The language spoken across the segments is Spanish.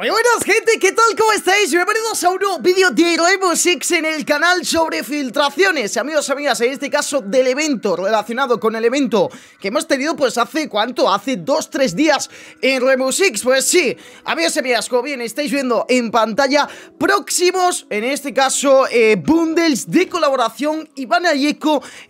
Muy buenas gente, ¿qué tal? ¿Cómo estáis? Bienvenidos a un nuevo vídeo de Rainbow Six en el canal sobre filtraciones Amigos, amigas, en este caso del evento, relacionado con el evento que hemos tenido pues hace, ¿cuánto? Hace 2-3 días en Rainbow Six Pues sí, amigos, amigas, como bien estáis viendo en pantalla Próximos, en este caso, eh, bundles de colaboración Ivana y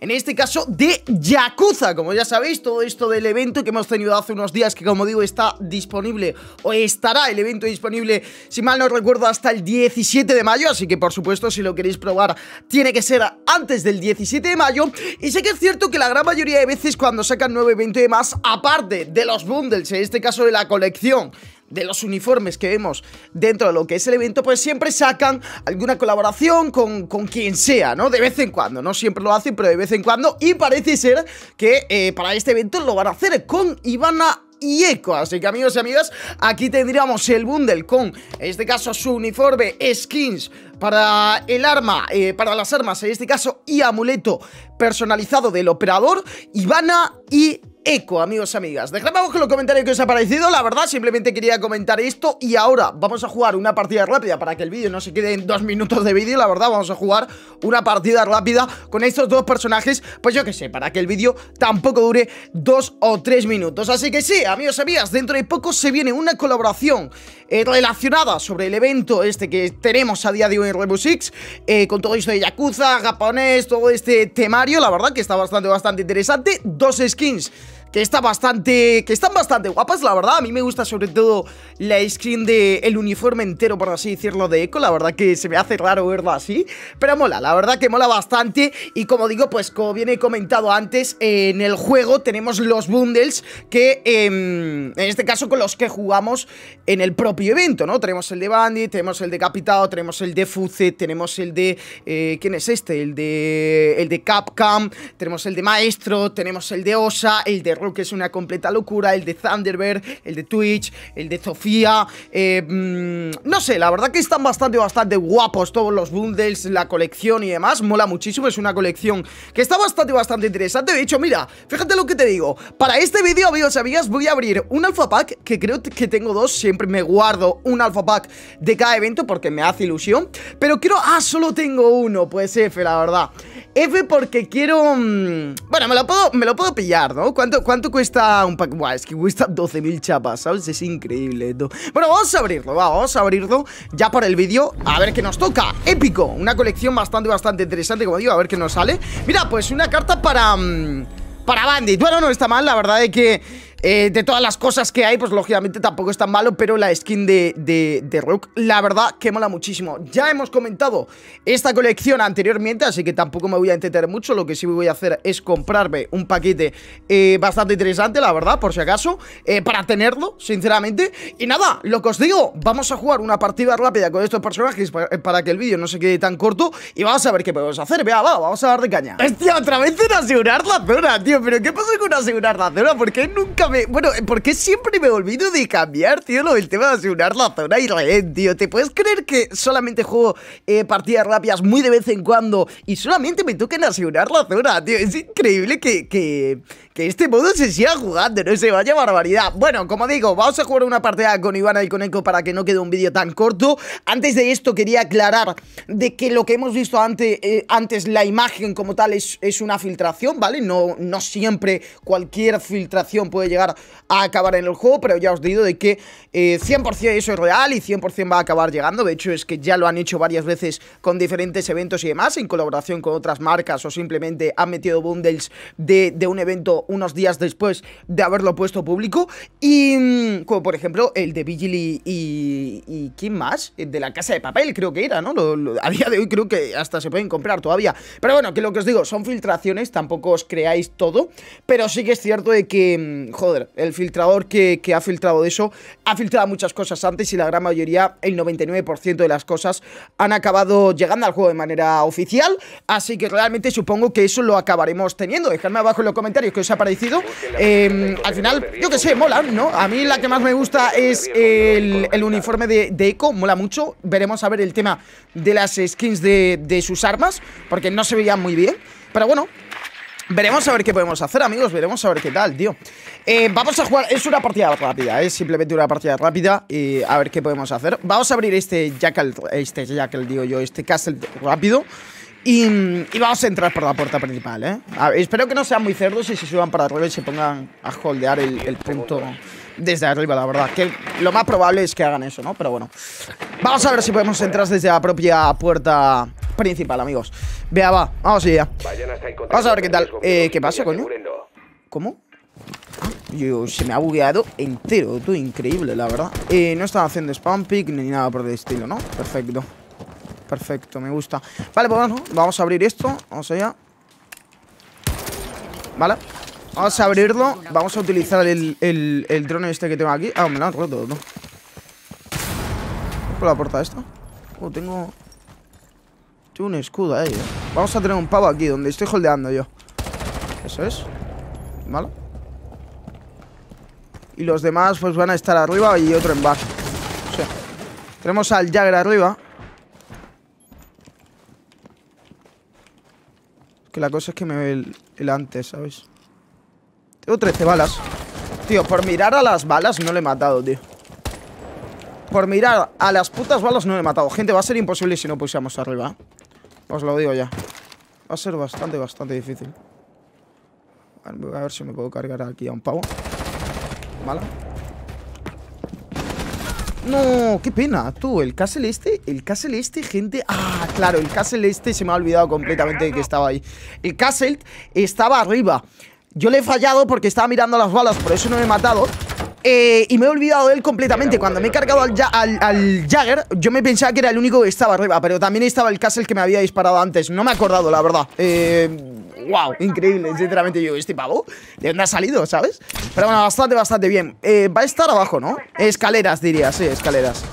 en este caso de Yakuza Como ya sabéis, todo esto del evento que hemos tenido hace unos días Que como digo, está disponible, o estará el evento disponible, si mal no recuerdo, hasta el 17 de mayo, así que por supuesto si lo queréis probar tiene que ser antes del 17 de mayo. Y sé que es cierto que la gran mayoría de veces cuando sacan evento y demás más, aparte de los bundles, en este caso de la colección, de los uniformes que vemos dentro de lo que es el evento, pues siempre sacan alguna colaboración con, con, quien sea, ¿no? De vez en cuando, no siempre lo hacen, pero de vez en cuando. Y parece ser que eh, para este evento lo van a hacer con Ivana y eco. Así que amigos y amigas, aquí tendríamos el bundle con, en este caso, su uniforme, skins para el arma, eh, para las armas en este caso, y amuleto personalizado del operador, Ivana y eco, amigos, y amigas. Dejadme con los comentarios que os ha parecido. La verdad, simplemente quería comentar esto. Y ahora vamos a jugar una partida rápida para que el vídeo no se quede en dos minutos de vídeo. La verdad, vamos a jugar una partida rápida con estos dos personajes. Pues yo que sé, para que el vídeo tampoco dure dos o tres minutos. Así que sí, amigos, y amigas, dentro de poco se viene una colaboración eh, relacionada sobre el evento este que tenemos a día de hoy en Rainbow Six. Eh, con todo esto de Yakuza, japonés, todo este temario. La verdad que está bastante, bastante interesante. Dos skins que está bastante, que están bastante guapas, la verdad. A mí me gusta sobre todo la skin de el uniforme entero, por así decirlo, de Echo. La verdad que se me hace raro verlo así, pero mola, la verdad que mola bastante. Y como digo, pues como he comentado antes, en el juego tenemos los bundles que, em, en este caso, con los que jugamos en el propio evento, ¿no? Tenemos el de Bandit, tenemos el de Capitado, tenemos el de Fuce, tenemos el de... Eh, ¿Quién es este? El de... El de Capcom, tenemos el de Maestro, tenemos el de Osa, el de que es una completa locura, el de Thunderbird, el de Twitch, el de Sofía, eh, mm, no sé, la verdad que están bastante, bastante guapos todos los bundles, la colección y demás, mola muchísimo, es una colección que está bastante, bastante interesante, de hecho, mira, fíjate lo que te digo, para este vídeo, amigos y amigas, voy a abrir un alfa pack, que creo que tengo dos, siempre me guardo un alfa pack de cada evento porque me hace ilusión, pero quiero, ah, solo tengo uno, pues F, la verdad, F porque quiero, mm, bueno, me lo puedo, me lo puedo pillar, ¿no? ¿Cuánto, cuánto ¿Cuánto cuesta un pack? Buah, es que cuesta 12.000 chapas, ¿sabes? Es increíble esto Bueno, vamos a abrirlo, vamos a abrirlo Ya para el vídeo, a ver qué nos toca Épico, una colección bastante, bastante interesante Como digo, a ver qué nos sale Mira, pues una carta para... Mm, para Bandit, bueno, no está mal, la verdad es que eh, de todas las cosas que hay, pues lógicamente tampoco es tan malo, pero la skin de, de, de Rook, la verdad, que mola muchísimo. Ya hemos comentado esta colección anteriormente, así que tampoco me voy a entender mucho. Lo que sí voy a hacer es comprarme un paquete eh, bastante interesante, la verdad, por si acaso, eh, para tenerlo, sinceramente. Y nada, lo que os digo, vamos a jugar una partida rápida con estos personajes para que el vídeo no se quede tan corto y vamos a ver qué podemos hacer. Vea, va, vamos a dar de caña. Hostia, otra vez en asegurar la zona, tío, pero ¿qué pasa con asegurar la zona? Porque nunca bueno, bueno, qué siempre me olvido de cambiar, tío, lo del tema de asegurar la zona y rehén, tío? ¿Te puedes creer que solamente juego eh, partidas rápidas muy de vez en cuando y solamente me tocan asegurar la zona, tío? Es increíble que, que que este modo se siga jugando, no se vaya barbaridad Bueno, como digo, vamos a jugar una partida con Ivana y con Eco para que no quede un vídeo tan corto Antes de esto quería aclarar de que lo que hemos visto antes, eh, antes la imagen como tal es, una filtración, ¿vale? No, no siempre cualquier filtración puede llegar a acabar en el juego Pero ya os digo de que 100% eh, eso es real y 100% va a acabar llegando De hecho es que ya lo han hecho varias veces con diferentes eventos y demás En colaboración con otras marcas o simplemente han metido bundles de, de un evento unos días después de haberlo puesto público. Y mm, como por ejemplo el de Vigil y, y, ¿quién más? de la Casa de Papel creo que era, ¿no? a día de hoy creo que hasta se pueden comprar todavía. Pero bueno, que lo que os digo, son filtraciones, tampoco os creáis todo. Pero sí que es cierto de que, mm, joder, el filtrador que, que ha filtrado de eso ha filtrado muchas cosas antes y la gran mayoría, el 99% de las cosas, han acabado llegando al juego de manera oficial. Así que realmente supongo que eso lo acabaremos teniendo. Dejadme abajo en los comentarios que os ha parecido. Em, al final, yo que sé, mola, ¿no? A mí la que más me gusta es el, uniforme de, de, Eco, mola mucho. Veremos a ver el tema de las skins de, sus armas, porque no se veían muy bien. Pero bueno, Veremos a ver qué podemos hacer, amigos. Veremos a ver qué tal, tío. Eh, vamos a jugar. Es una partida rápida, es simplemente una partida rápida. Y a ver qué podemos hacer. Vamos a abrir este Jackal. Este Jackal, digo yo, este Castle rápido. Y, vamos a entrar por la puerta principal, ¿eh? espero que no sean muy cerdos y se suban para arriba y se pongan a holdear el, punto desde arriba, la verdad. Que lo más probable es que hagan eso, ¿no? Pero bueno. Vamos a ver si podemos entrar desde la propia puerta principal, amigos. Vea, va. Vamos ya Vamos a ver qué tal. Eh, ¿Qué pasa, coño? ¿Cómo? Ah, yo, se me ha bugueado entero, tú, increíble, la verdad. Eh, no están haciendo spam pick ni nada por el estilo, ¿no? Perfecto. Perfecto, me gusta Vale, pues vamos a abrir esto Vamos allá Vale Vamos a abrirlo Vamos a utilizar el, el, el drone este que tengo aquí Ah, me lo han roto, ¿Por la puerta esta? Oh, tengo... Tengo un escudo ahí, ¿eh? Vamos a tener un pavo aquí Donde estoy holdeando yo Eso es Vale Y los demás pues van a estar arriba Y otro en bar O sea Tenemos al Jagger arriba Que la cosa es que me ve el, antes, ¿sabes? Tengo 13 balas. Tío, por mirar a las balas no le he matado, tío. Por mirar a las putas balas no le he matado. Gente, va a ser imposible si no pusiéramos arriba. Os lo digo ya. Va a ser bastante, bastante difícil. A ver, a ver si me puedo cargar aquí a un pavo. Mala no, qué pena, tú, el Castle este El Castle este, gente, ah, claro El Castle este se me ha olvidado completamente que estaba ahí El Castle estaba arriba Yo le he fallado porque estaba mirando las balas Por eso no me he matado eh, y me he olvidado de él completamente. Cuando me he cargado al, al, Jagger, yo me pensaba que era el único que estaba arriba, pero también estaba el Castle que me había disparado antes. No me he acordado, la verdad. wow, eh, increíble. Sinceramente, yo, este pavo, ¿de dónde ha salido, sabes? Pero bueno, bastante, bastante bien. Eh, va a estar abajo, ¿no? Escaleras, diría, sí, escaleras.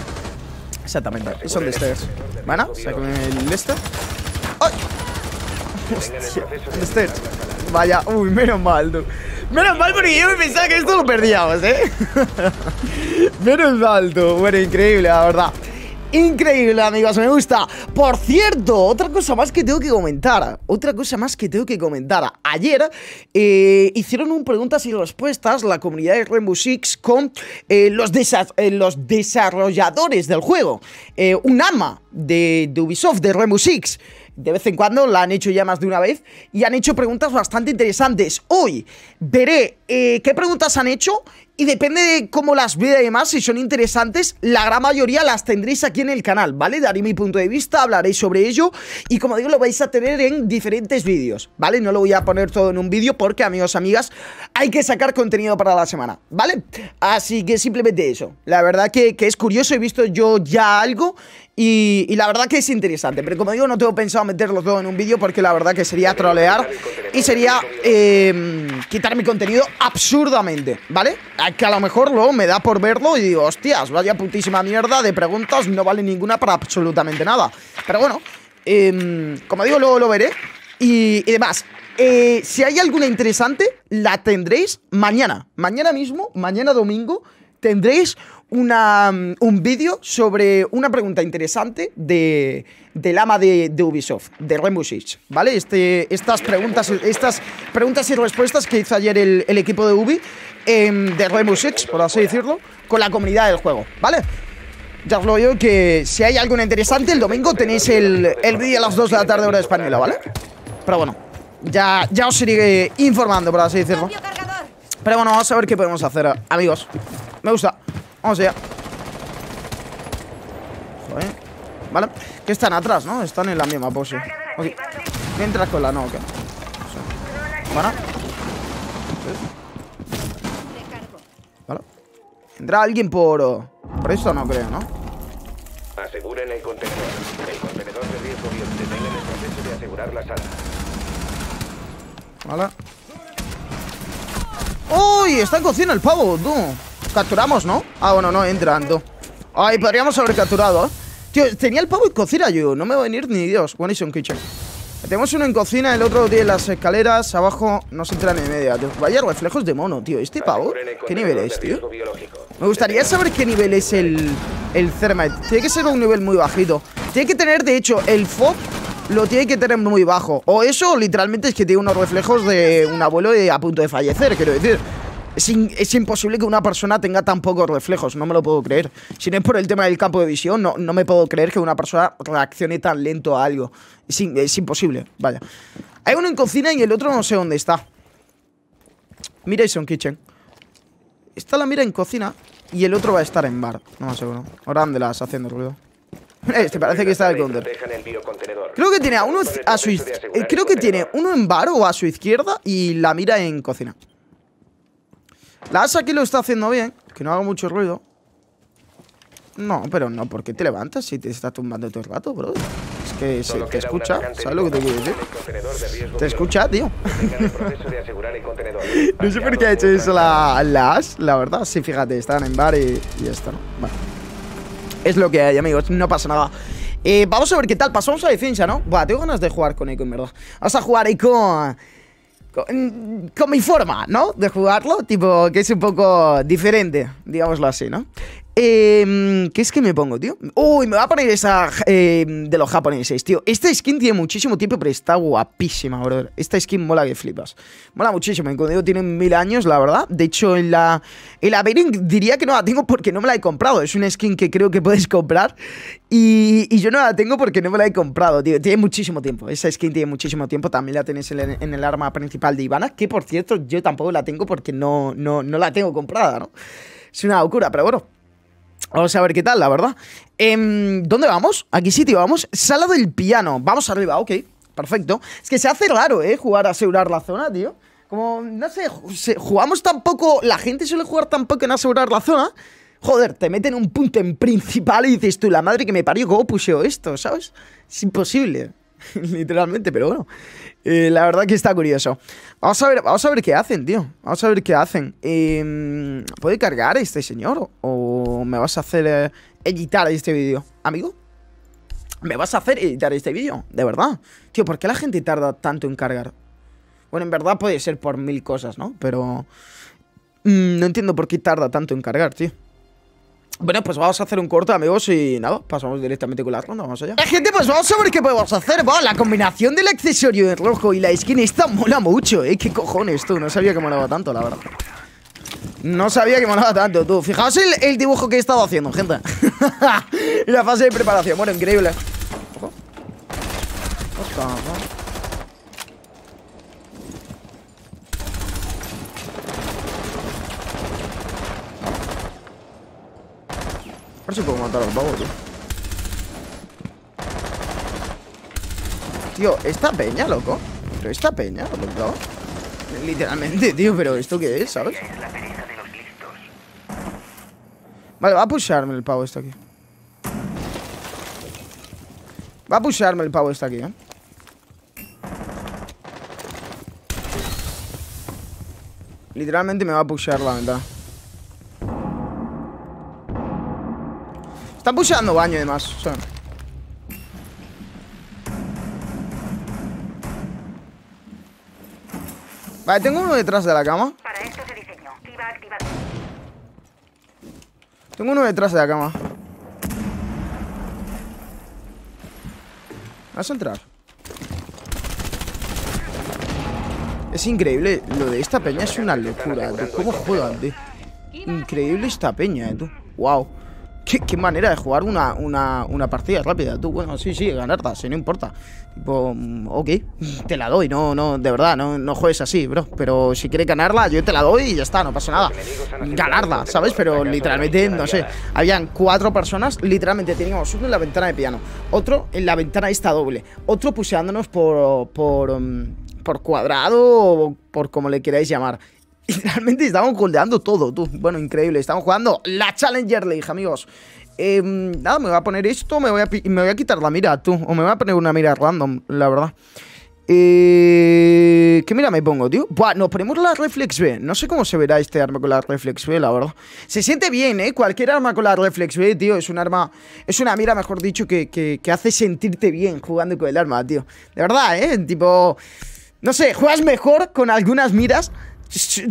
Exactamente, son de stairs. Bueno, sácame el este. ¡Ay! Hostia, este. Vaya, uy, menos mal, Menos mal porque yo pensaba que esto lo perdíamos, ¿eh? menos mal, Bueno, increíble, la verdad. Increíble, amigos, me gusta. Por cierto, otra cosa más que tengo que comentar. Otra cosa más que tengo que comentar. Ayer eh, hicieron un preguntas y respuestas la comunidad de Rainbow Six con eh, los, eh, los desarrolladores del juego. un ama de, Ubisoft, de Remus De vez en cuando la han hecho ya más de una vez y han hecho preguntas bastante interesantes. Hoy veré eh, qué preguntas han hecho y depende de cómo las vea y demás, si son interesantes, la gran mayoría las tendréis aquí en el canal, ¿vale? Daré mi punto de vista, hablaré sobre ello y como digo, lo vais a tener en diferentes vídeos, ¿vale? No lo voy a poner todo en un vídeo porque, amigos, amigas, hay que sacar contenido para la semana, ¿vale? Así que simplemente eso. La verdad que, que es curioso, he visto yo ya algo y, la verdad que es interesante, pero como digo, no tengo pensado meterlo todo en un vídeo porque la verdad que sería trolear y sería em, quitar mi contenido absurdamente, ¿vale? Ah, que a lo mejor luego me da por verlo y digo, hostias, vaya putísima mierda de preguntas, no vale ninguna para absolutamente nada. Pero bueno, em, como digo, luego lo veré y, demás. Eh, si hay alguna interesante, la tendréis mañana, mañana mismo, mañana domingo tendréis una, mm, un vídeo sobre una pregunta interesante de, del ama de, de, Ubisoft, de Rainbow Six, ¿vale? Este, estas, preguntas, estas preguntas y respuestas que hizo ayer el, equipo de Ubi, em, de Rainbow Six, por así decirlo, con la comunidad del juego, ¿vale? Ya os lo digo que si hay algo interesante, el domingo tenéis el, el vídeo a las 2 de la tarde, hora española, ¿vale? Pero bueno, ya, ya os iré informando, por así decirlo. Pero bueno, vamos a ver qué podemos hacer, amigos me gusta Vamos allá Joder Vale Que están atrás, ¿no? Están en la misma pose okay. Mientras con la no, ok Vale Vale ¿Entra alguien por... Por esto no creo, ¿no? Aseguren el contenedor El contenedor de riesgo y detengan el proceso de asegurar la sala Vale ¡Uy! Está en cocina el pavo, tú Capturamos, ¿no? Ah, bueno, no, entrando. Ay, podríamos haber capturado, ¿eh? Tío, tenía el pavo en cocina yo. No me va a venir ni Dios. Buenísimo, kitchen. Tenemos uno en cocina, el otro tiene las escaleras. Abajo no se entra ni media. Tío. Vaya reflejos de mono, tío. Este pavo, ¿qué nivel es, tío? Me gustaría saber qué nivel es el, el Thermite. Tiene que ser un nivel muy bajito. Tiene que tener, de hecho, el FOB lo tiene que tener muy bajo. O eso, literalmente, es que tiene unos reflejos de un abuelo a punto de fallecer, quiero decir. Es, imposible que una persona tenga tan pocos reflejos, no me lo puedo creer. Si no es por el tema del campo de visión, no, me puedo creer que una persona reaccione tan lento a algo. Es, imposible, vaya. Hay uno en cocina y el otro no sé dónde está. Mira Son Kitchen. Está la mira en cocina y el otro va a estar en bar, no me aseguro. Ahora las haciendo ruido. Este parece que está el counter. Creo que tiene uno eh, creo que tiene uno en bar o a su izquierda y la mira en cocina. La asa aquí lo está haciendo bien. Que no haga mucho ruido. No, pero no, ¿por qué te levantas si te estás tumbando todo el rato, bro? Es que te escucha, ¿sabes lo que te quiero decir? Te escucha, tío. no sé por qué ha hecho eso la, la la verdad. Sí, fíjate, están en bar y, y ¿no? Bueno. Es lo que hay, amigos, no pasa nada. Eh, vamos a ver qué tal, pasamos a defensa, ¿no? Buah, tengo ganas de jugar con Icon, en verdad. Vamos a jugar Icon con, mi forma, ¿no? De jugarlo, tipo, que es un poco diferente, digámoslo así, ¿no? Eh, ¿Qué es que me pongo, tío? Uy, me va a poner esa em, de los japoneses, tío. Esta skin tiene muchísimo tiempo, pero está guapísima, bro Esta skin mola que flipas. Mola muchísimo. En digo, tiene mil años, la verdad. De hecho, en la, en la Bering diría que no la tengo porque no me la he comprado. Es una skin que creo que puedes comprar. Y, yo no la tengo porque no me la he comprado, tío. Tiene muchísimo tiempo. Esa skin tiene muchísimo tiempo. También la tenéis en, el arma principal de Ivana. Que, por cierto, yo tampoco la tengo porque no, no, no la tengo comprada, ¿no? Es una locura, pero bueno. Vamos a ver qué tal, la verdad. Em, ¿Dónde vamos? Aquí sí, sitio vamos? Sala del piano. Vamos arriba, ok. Perfecto. Es que se hace raro, ¿eh? Jugar a asegurar la zona, tío. Como, no sé, jugamos tampoco La gente suele jugar tampoco en asegurar la zona. Joder, te meten un punto en principal y dices tú, la madre que me parió, ¿cómo puseo esto? ¿Sabes? Es imposible. literalmente, pero bueno. Eh, la verdad que está curioso. Vamos a ver, vamos a ver qué hacen, tío. Vamos a ver qué hacen. Eh, ¿Puede cargar este señor? ¿O me vas a hacer eh, editar este vídeo? Amigo, ¿me vas a hacer editar este vídeo? De verdad. Tío, ¿por qué la gente tarda tanto en cargar? Bueno, en verdad puede ser por mil cosas, ¿no? Pero... Mm, no entiendo por qué tarda tanto en cargar, tío. Bueno, pues vamos a hacer un corte, amigos, y nada, pasamos directamente con la ronda, vamos allá. Eh, gente, pues vamos a ver qué podemos hacer, va, la combinación del accesorio de rojo y la skin esta mola mucho, eh, qué cojones, tú, no sabía que molaba tanto, la verdad. No sabía que molaba tanto, tú. Fijaos el, dibujo que he estado haciendo, gente. la fase de preparación, bueno, increíble. Ojo. No si puedo matar los pavo, tío. Tío, esta peña, loco. Pero esta peña, loco. Literalmente, tío, pero ¿esto qué es, sabes? Vale, va a pusharme el pavo este aquí. Va a pusharme el pavo este aquí, ¿eh? Literalmente me va a pushar la verdad. Están pusheando baño y demás. Vale, tengo uno detrás de la cama. Para esto se diseñó. Tengo uno detrás de la cama. Vas a entrar. Es increíble. Lo de esta peña es una locura, ¿Cómo juegan, tío? Increíble esta peña, eh, Wow. Qué, manera de jugar una, una, una, partida rápida. Tú, bueno, sí, sí, ganarla, sí, no importa. Tipo, mm, ok, te la doy, no, no, de verdad, no, no juegues así, bro. Pero si quieres ganarla, yo te la doy y ya está, no pasa nada. Ganarla, ¿sabes? Pero literalmente, no sé. Habían cuatro personas, literalmente teníamos uno en la ventana de piano, otro en la ventana esta doble, otro puseándonos por. por. Mm, por cuadrado o por como le queráis llamar. Y realmente estamos goldeando todo, tú. Bueno, increíble. Estamos jugando la Challenger League, amigos. Em, nada, me voy a poner esto, me voy a, me voy a quitar la mira, tú. O me voy a poner una mira random, la verdad. Eh, ¿Qué mira me pongo, tío? Bueno, nos ponemos la Reflex B. No sé cómo se verá este arma con la Reflex B, la verdad. Se siente bien, ¿eh? Cualquier arma con la Reflex B, tío. Es un arma. Es una mira, mejor dicho, que, que hace sentirte bien jugando con el arma, tío. De verdad, ¿eh? Tipo. No sé, juegas mejor con algunas miras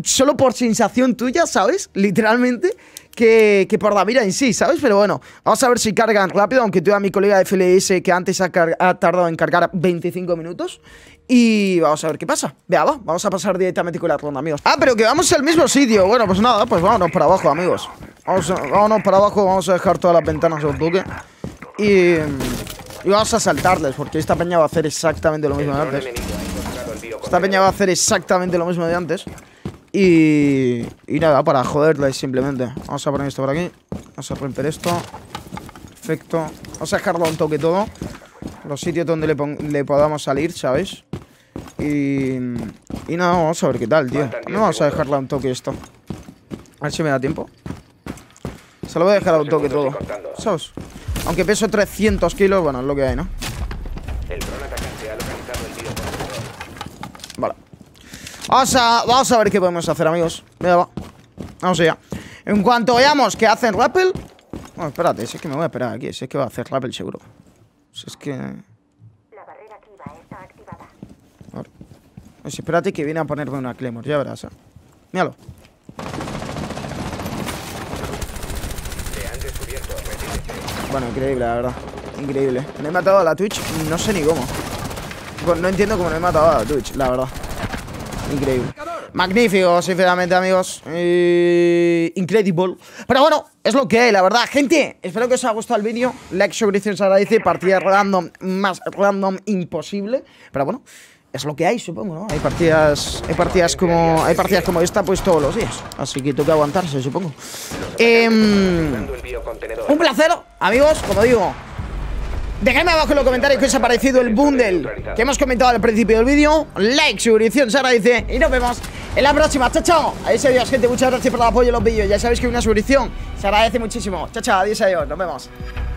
solo por sensación tuya, ¿sabes? Literalmente. Que, por la mira en sí, ¿sabes? Pero bueno, vamos a ver si cargan rápido, aunque tuve a mi colega de FLS que antes ha, tardado en cargar 25 minutos. Y vamos a ver qué pasa. Vea, va, vamos a pasar directamente con la ronda, amigos. Ah, pero que vamos al mismo sitio. Bueno, pues nada, pues vámonos para abajo, amigos. Vamos, vámonos para abajo, vamos a dejar todas las ventanas del buque. Y, y vamos a saltarles, porque esta peña va a hacer exactamente lo mismo de antes. Esta peña va a hacer exactamente lo mismo de antes. Y, y nada, para joderla simplemente. Vamos a poner esto por aquí. Vamos a romper esto. Perfecto. Vamos a dejarlo un toque todo. Los sitios donde le, podamos salir, ¿sabes? Y, y nada, vamos a ver qué tal, tío. No vamos a dejarla ¿eh? un toque esto. A ver si me da tiempo. Se lo voy a dejar a un toque todo. ¿Sabes? Aunque peso 300 kilos, bueno, es lo que hay, ¿no? Vamos a, ver qué podemos hacer, amigos. Vamos allá. En cuanto veamos que hacen rappel... Bueno, espérate, si es que me voy a esperar aquí. Si es que va a hacer rappel seguro. Si es que... La barrera está activada. Pues espérate que viene a ponerme una Claymore. Ya verás, ¿eh? Míralo. Bueno, increíble, la verdad. Increíble. Me he matado a la Twitch, no sé ni cómo. No entiendo cómo me he matado a la Twitch, la verdad. Increíble. Magnífico, sinceramente, amigos. Eh, incredible. Pero bueno, es lo que hay, la verdad. Gente, espero que os haya gustado el vídeo. Like, suscripción, se agradece. Partida random, más random imposible. Pero bueno, es lo que hay, supongo, Hay partidas, hay partidas como, hay partidas como esta, pues todos los días. Así que toca aguantarse, supongo. Em, un placer, amigos, como digo. Dejadme abajo en los comentarios qué os ha parecido el bundle que hemos comentado al principio del vídeo. Like, suscripción, se agradece Y nos vemos en la próxima. Chao, chao. Adiós, adiós, gente. Muchas gracias por el apoyo en los vídeos. Ya sabéis que una suscripción se agradece muchísimo. Chao, chao. Adiós, adiós. Nos vemos.